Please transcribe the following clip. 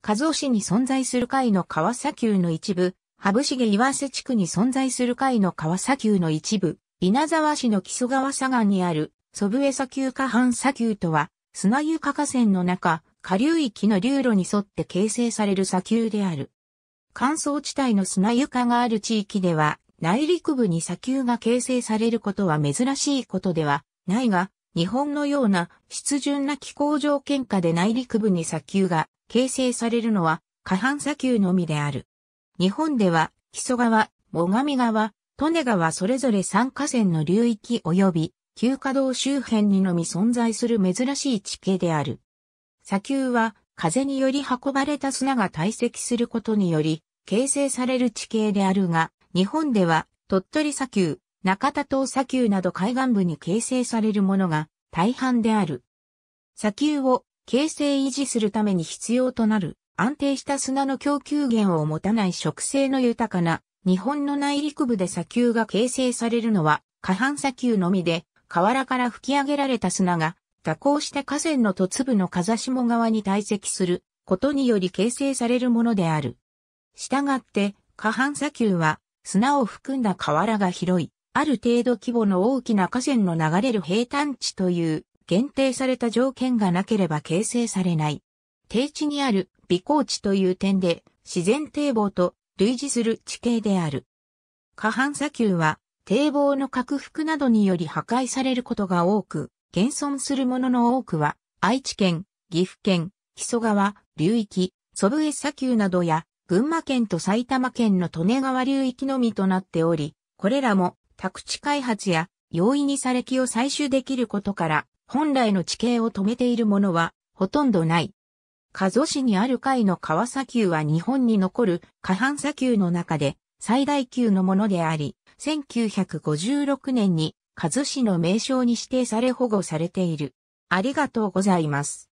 和尾市に存在する会の川砂丘の一部、羽生重岩瀬地区に存在する会の川砂丘の一部、稲沢市の木曽川砂岸にある、祖父江砂丘下半砂丘とは、砂床河川の中、下流域の流路に沿って形成される砂丘である。乾燥地帯の砂床がある地域では、内陸部に砂丘が形成されることは珍しいことではないが、日本のような湿潤な気候条件下で内陸部に砂丘が形成されるのは下半砂丘のみである。日本では木曽川、最上川、利根川それぞれ三河川の流域及び旧河道周辺にのみ存在する珍しい地形である。砂丘は風により運ばれた砂が堆積することにより形成される地形であるが、日本では鳥取砂丘、中田島砂丘など海岸部に形成されるものが大半である。砂丘を形成維持するために必要となる安定した砂の供給源を持たない植生の豊かな日本の内陸部で砂丘が形成されるのは下半砂丘のみで河原から吹き上げられた砂が蛇行して河川の突部の風下側に堆積することにより形成されるものである。したがって下半砂丘は砂を含んだ河原が広い。ある程度規模の大きな河川の流れる平坦地という限定された条件がなければ形成されない。低地にある微高地という点で自然堤防と類似する地形である。下半砂丘は堤防の拡幅などにより破壊されることが多く、現存するものの多くは愛知県、岐阜県、木曽川、流域、祖父江砂丘などや群馬県と埼玉県の利根川流域のみとなっており、これらも宅地開発や容易に砂礫を採取できることから、本来の地形を止めているものはほとんどない。加須市にある海の川砂丘は日本に残る下半砂丘の中で最大級のものであり、1956年に加須市の名称に指定され保護されている。ありがとうございます。